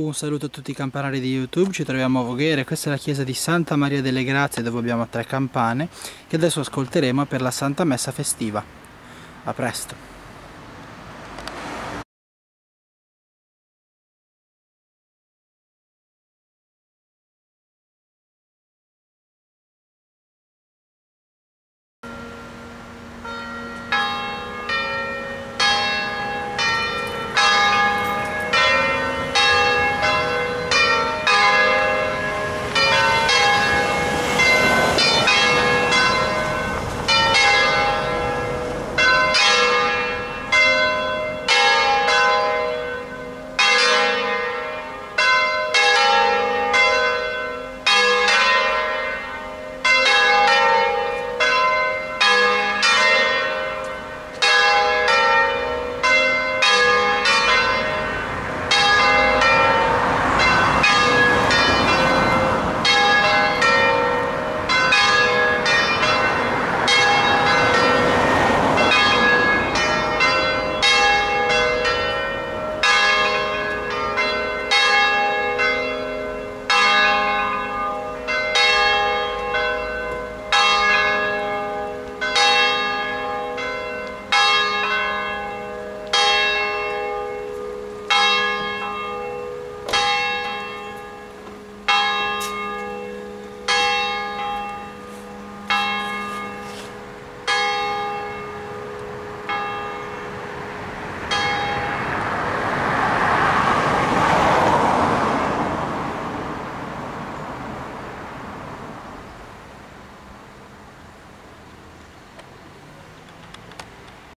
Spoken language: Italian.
Un saluto a tutti i campanari di YouTube, ci troviamo a Voghere, questa è la chiesa di Santa Maria delle Grazie dove abbiamo tre campane che adesso ascolteremo per la Santa Messa festiva. A presto!